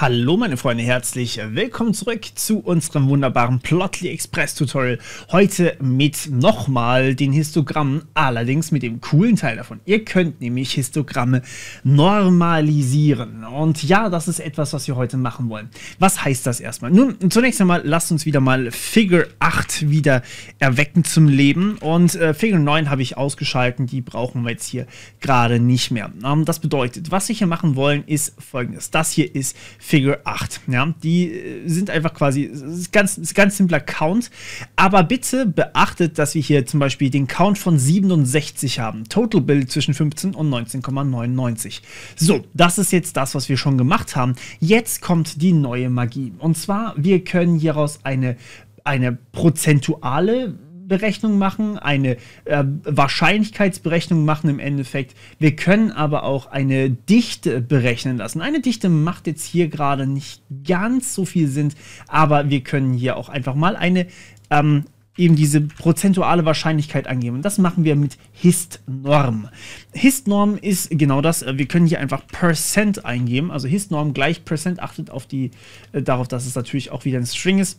Hallo meine Freunde, herzlich willkommen zurück zu unserem wunderbaren Plotly Express Tutorial. Heute mit nochmal den Histogrammen, allerdings mit dem coolen Teil davon. Ihr könnt nämlich Histogramme normalisieren. Und ja, das ist etwas, was wir heute machen wollen. Was heißt das erstmal? Nun, zunächst einmal lasst uns wieder mal Figure 8 wieder erwecken zum Leben. Und äh, Figure 9 habe ich ausgeschalten, die brauchen wir jetzt hier gerade nicht mehr. Ähm, das bedeutet, was wir hier machen wollen, ist folgendes. Das hier ist Figure 8. Ja, die äh, sind einfach quasi ganz, ganz simpler Count. Aber bitte beachtet, dass wir hier zum Beispiel den Count von 67 haben. Total Bill zwischen 15 und 19,99. So, das ist jetzt das, was wir schon gemacht haben. Jetzt kommt die neue Magie. Und zwar, wir können hieraus eine, eine prozentuale Berechnung machen, eine äh, Wahrscheinlichkeitsberechnung machen im Endeffekt. Wir können aber auch eine Dichte berechnen lassen. Eine Dichte macht jetzt hier gerade nicht ganz so viel Sinn, aber wir können hier auch einfach mal eine ähm, eben diese prozentuale Wahrscheinlichkeit angeben. Und das machen wir mit Histnorm. Histnorm ist genau das. Äh, wir können hier einfach Percent eingeben. Also Histnorm gleich Percent. Achtet auf die, äh, darauf, dass es natürlich auch wieder ein String ist.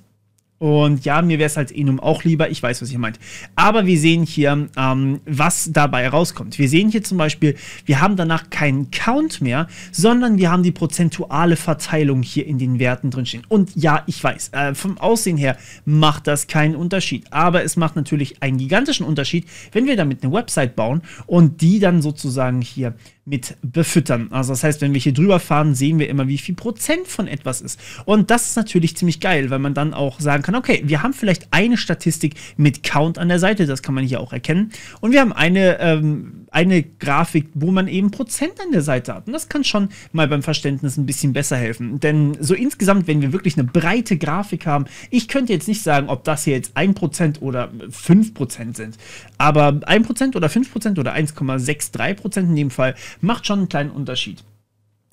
Und ja, mir wäre es halt eh nun auch lieber. Ich weiß, was ihr meint. Aber wir sehen hier, ähm, was dabei rauskommt. Wir sehen hier zum Beispiel, wir haben danach keinen Count mehr, sondern wir haben die prozentuale Verteilung hier in den Werten drinstehen. Und ja, ich weiß, äh, vom Aussehen her macht das keinen Unterschied. Aber es macht natürlich einen gigantischen Unterschied, wenn wir damit eine Website bauen und die dann sozusagen hier mit befüttern. Also das heißt, wenn wir hier drüber fahren, sehen wir immer, wie viel Prozent von etwas ist. Und das ist natürlich ziemlich geil, weil man dann auch sagen kann, okay, wir haben vielleicht eine Statistik mit Count an der Seite, das kann man hier auch erkennen. Und wir haben eine, ähm, eine Grafik, wo man eben Prozent an der Seite hat. Und das kann schon mal beim Verständnis ein bisschen besser helfen. Denn so insgesamt, wenn wir wirklich eine breite Grafik haben, ich könnte jetzt nicht sagen, ob das hier jetzt 1% oder 5% sind. Aber 1% oder 5% oder 1,63% in dem Fall macht schon einen kleinen Unterschied.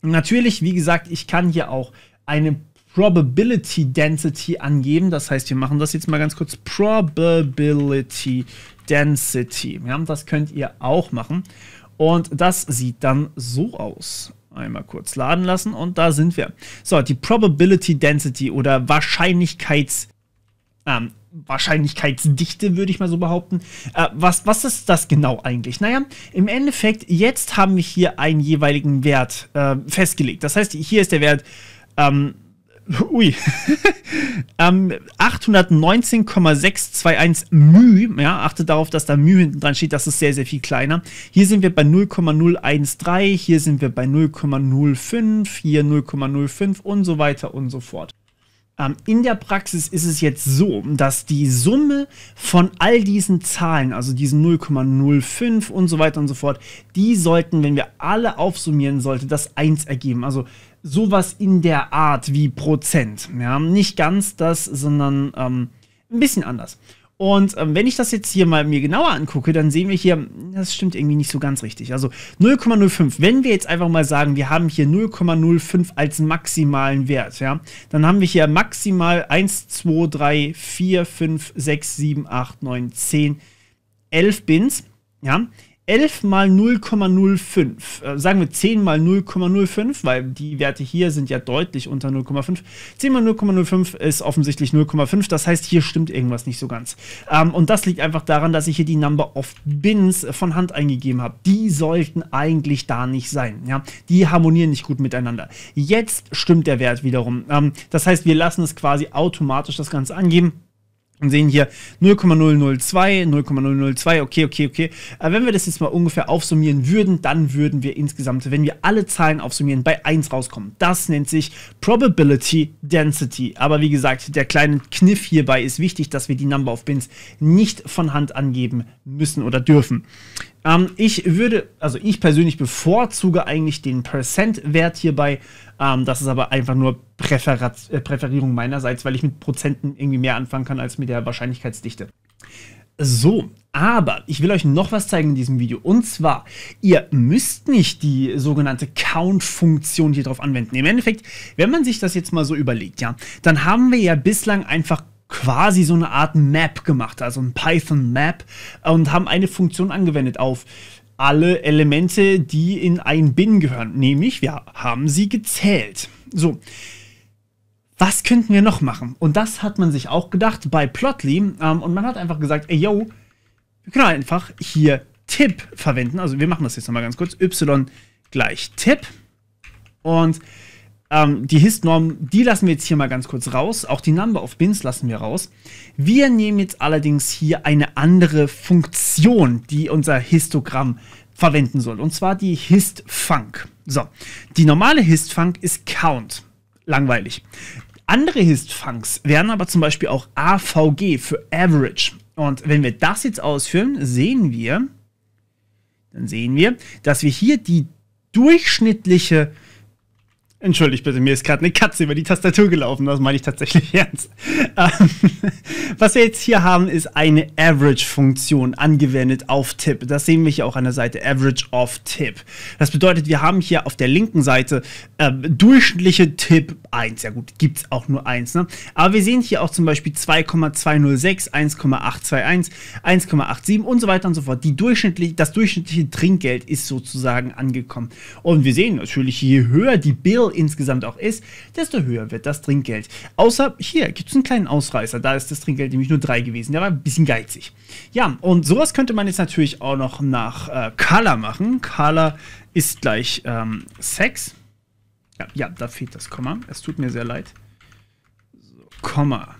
Natürlich, wie gesagt, ich kann hier auch eine Probability Density angeben. Das heißt, wir machen das jetzt mal ganz kurz. Probability Density. Ja, das könnt ihr auch machen. Und das sieht dann so aus. Einmal kurz laden lassen und da sind wir. So, die Probability Density oder Wahrscheinlichkeits ähm, Wahrscheinlichkeitsdichte, würde ich mal so behaupten. Äh, was, was ist das genau eigentlich? Naja, im Endeffekt, jetzt haben wir hier einen jeweiligen Wert äh, festgelegt. Das heißt, hier ist der Wert, ähm, ui, ähm, 819,621 μ. Ja, achtet darauf, dass da μ hinten dran steht. Das ist sehr, sehr viel kleiner. Hier sind wir bei 0,013, hier sind wir bei 0,05, hier 0,05 und so weiter und so fort. Ähm, in der Praxis ist es jetzt so, dass die Summe von all diesen Zahlen, also diesen 0,05 und so weiter und so fort, die sollten, wenn wir alle aufsummieren sollte das 1 ergeben. Also sowas in der Art wie Prozent. Ja? Nicht ganz das, sondern ähm, ein bisschen anders. Und ähm, wenn ich das jetzt hier mal mir genauer angucke, dann sehen wir hier, das stimmt irgendwie nicht so ganz richtig. Also 0,05. Wenn wir jetzt einfach mal sagen, wir haben hier 0,05 als maximalen Wert, ja, dann haben wir hier maximal 1, 2, 3, 4, 5, 6, 7, 8, 9, 10, 11 Bins, ja. 11 mal 0,05, äh, sagen wir 10 mal 0,05, weil die Werte hier sind ja deutlich unter 0,5. 10 mal 0,05 ist offensichtlich 0,5, das heißt, hier stimmt irgendwas nicht so ganz. Ähm, und das liegt einfach daran, dass ich hier die Number of Bins von Hand eingegeben habe. Die sollten eigentlich da nicht sein. Ja? Die harmonieren nicht gut miteinander. Jetzt stimmt der Wert wiederum. Ähm, das heißt, wir lassen es quasi automatisch das Ganze angeben und sehen hier 0,002, 0,002, okay, okay, okay. Aber wenn wir das jetzt mal ungefähr aufsummieren würden, dann würden wir insgesamt, wenn wir alle Zahlen aufsummieren, bei 1 rauskommen. Das nennt sich Probability Density. Aber wie gesagt, der kleine Kniff hierbei ist wichtig, dass wir die Number of Bins nicht von Hand angeben müssen oder dürfen. Ähm, ich würde, also ich persönlich bevorzuge eigentlich den Percent-Wert hierbei. Ähm, das ist aber einfach nur Präferat, äh, Präferierung meinerseits, weil ich mit Prozenten irgendwie mehr anfangen kann als mit der Wahrscheinlichkeitsdichte. So, aber ich will euch noch was zeigen in diesem Video. Und zwar, ihr müsst nicht die sogenannte Count-Funktion hier drauf anwenden. Im Endeffekt, wenn man sich das jetzt mal so überlegt, ja, dann haben wir ja bislang einfach quasi so eine Art Map gemacht, also ein Python-Map und haben eine Funktion angewendet auf alle Elemente, die in ein Bin gehören. Nämlich, wir haben sie gezählt. So. Was könnten wir noch machen? Und das hat man sich auch gedacht bei Plotly. Ähm, und man hat einfach gesagt, ey, yo, wir können einfach hier Tip verwenden. Also wir machen das jetzt nochmal ganz kurz. Y gleich Tip Und ähm, die Histnorm, die lassen wir jetzt hier mal ganz kurz raus. Auch die Number of Bins lassen wir raus. Wir nehmen jetzt allerdings hier eine andere Funktion, die unser Histogramm verwenden soll. Und zwar die Histfunk. So, die normale Histfunk ist Count. Langweilig. Andere Histfunks wären aber zum Beispiel auch AVG für Average. Und wenn wir das jetzt ausführen, sehen wir, dann sehen wir, dass wir hier die durchschnittliche Entschuldigt bitte, mir ist gerade eine Katze über die Tastatur gelaufen, das meine ich tatsächlich ernst. Ähm, was wir jetzt hier haben, ist eine Average-Funktion angewendet auf Tipp. Das sehen wir hier auch an der Seite Average of Tip. Das bedeutet, wir haben hier auf der linken Seite äh, durchschnittliche Tipp 1. Ja gut, gibt es auch nur 1. Ne? Aber wir sehen hier auch zum Beispiel 2,206, 1,821, 1,87 und so weiter und so fort. Die durchschnittlich, das durchschnittliche Trinkgeld ist sozusagen angekommen. Und wir sehen natürlich, je höher die Bill Skill insgesamt auch ist, desto höher wird das Trinkgeld. Außer hier gibt es einen kleinen Ausreißer. Da ist das Trinkgeld nämlich nur 3 gewesen. Der war ein bisschen geizig. Ja, und sowas könnte man jetzt natürlich auch noch nach äh, Color machen. Color ist gleich ähm, Sex. Ja, ja, da fehlt das Komma. Es tut mir sehr leid. So, Komma.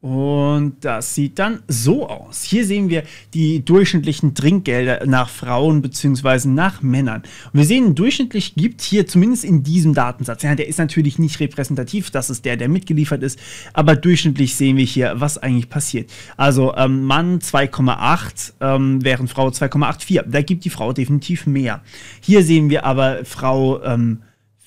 Und und das sieht dann so aus. Hier sehen wir die durchschnittlichen Trinkgelder nach Frauen bzw. nach Männern. Und wir sehen, durchschnittlich gibt hier zumindest in diesem Datensatz, ja, der ist natürlich nicht repräsentativ, das ist der, der mitgeliefert ist, aber durchschnittlich sehen wir hier, was eigentlich passiert. Also ähm, Mann 2,8, ähm, während Frau 2,84. Da gibt die Frau definitiv mehr. Hier sehen wir aber Frau ähm,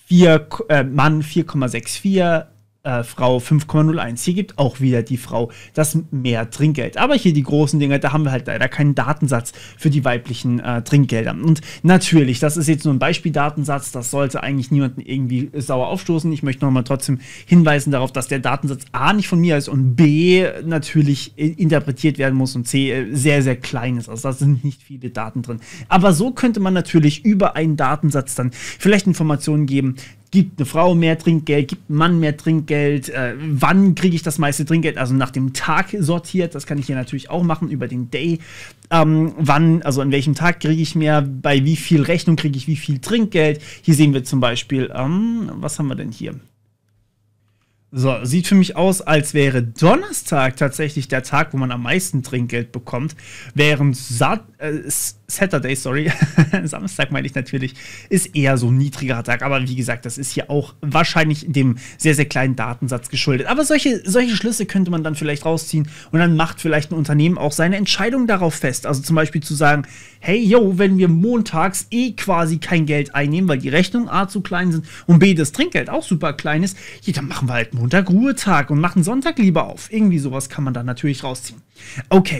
4, äh, Mann 4,64, äh, Frau 5,01. Hier gibt auch wieder die Frau das mehr Trinkgeld. Aber hier die großen Dinger, da haben wir halt leider keinen Datensatz für die weiblichen äh, Trinkgelder. Und natürlich, das ist jetzt nur ein Beispieldatensatz, das sollte eigentlich niemanden irgendwie sauer aufstoßen. Ich möchte nochmal trotzdem hinweisen darauf, dass der Datensatz A nicht von mir ist und B natürlich interpretiert werden muss und C äh, sehr, sehr klein ist. Also da sind nicht viele Daten drin. Aber so könnte man natürlich über einen Datensatz dann vielleicht Informationen geben, gibt eine Frau mehr Trinkgeld, gibt ein Mann mehr Trinkgeld, äh, wann kriege ich das meiste Trinkgeld, also nach dem Tag sortiert, das kann ich hier natürlich auch machen über den Day, ähm, wann, also an welchem Tag kriege ich mehr, bei wie viel Rechnung kriege ich wie viel Trinkgeld. Hier sehen wir zum Beispiel, ähm, was haben wir denn hier? So, sieht für mich aus, als wäre Donnerstag tatsächlich der Tag, wo man am meisten Trinkgeld bekommt, während Sa äh, Saturday, sorry, Samstag meine ich natürlich, ist eher so ein niedriger Tag. Aber wie gesagt, das ist hier auch wahrscheinlich dem sehr, sehr kleinen Datensatz geschuldet. Aber solche, solche Schlüsse könnte man dann vielleicht rausziehen und dann macht vielleicht ein Unternehmen auch seine Entscheidung darauf fest. Also zum Beispiel zu sagen, hey, yo, wenn wir montags eh quasi kein Geld einnehmen, weil die Rechnungen A zu klein sind und B das Trinkgeld auch super klein ist, ja, dann machen wir halt montags Montag Ruhetag und machen Sonntag lieber auf. Irgendwie sowas kann man da natürlich rausziehen. Okay.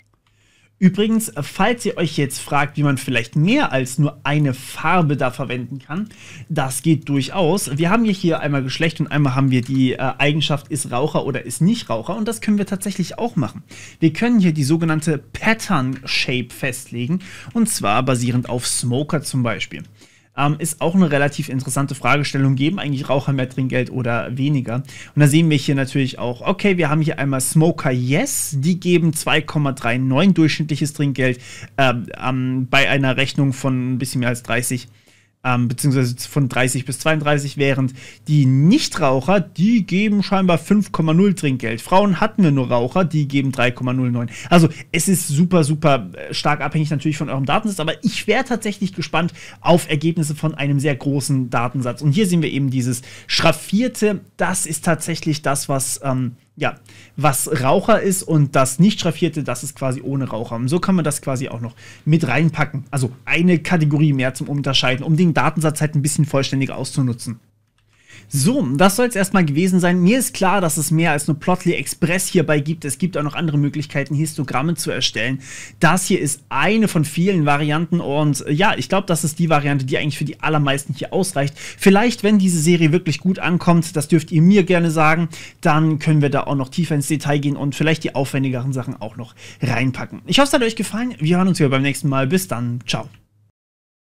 Übrigens, falls ihr euch jetzt fragt, wie man vielleicht mehr als nur eine Farbe da verwenden kann, das geht durchaus. Wir haben hier, einmal Geschlecht und einmal haben wir die äh, Eigenschaft ist Raucher oder ist nicht Raucher und das können wir tatsächlich auch machen. Wir können hier die sogenannte Pattern Shape festlegen und zwar basierend auf Smoker zum Beispiel ähm, ist auch eine relativ interessante Fragestellung. Geben eigentlich Raucher mehr Trinkgeld oder weniger? Und da sehen wir hier natürlich auch, okay, wir haben hier einmal Smoker Yes, die geben 2,39 durchschnittliches Trinkgeld ähm, ähm, bei einer Rechnung von ein bisschen mehr als 30 ähm, beziehungsweise von 30 bis 32, während die Nichtraucher, die geben scheinbar 5,0 Trinkgeld. Frauen hatten wir nur Raucher, die geben 3,09. Also es ist super, super äh, stark abhängig natürlich von eurem Datensatz, aber ich wäre tatsächlich gespannt auf Ergebnisse von einem sehr großen Datensatz. Und hier sehen wir eben dieses schraffierte, das ist tatsächlich das, was... Ähm, ja, was Raucher ist und das nicht schraffierte, das ist quasi ohne Raucher. Und so kann man das quasi auch noch mit reinpacken. Also eine Kategorie mehr zum Unterscheiden, um den Datensatz halt ein bisschen vollständiger auszunutzen. So, das soll es erstmal gewesen sein. Mir ist klar, dass es mehr als nur Plotly Express hierbei gibt. Es gibt auch noch andere Möglichkeiten, Histogramme zu erstellen. Das hier ist eine von vielen Varianten und äh, ja, ich glaube, das ist die Variante, die eigentlich für die allermeisten hier ausreicht. Vielleicht, wenn diese Serie wirklich gut ankommt, das dürft ihr mir gerne sagen, dann können wir da auch noch tiefer ins Detail gehen und vielleicht die aufwendigeren Sachen auch noch reinpacken. Ich hoffe, es hat euch gefallen. Wir hören uns wieder beim nächsten Mal. Bis dann. Ciao.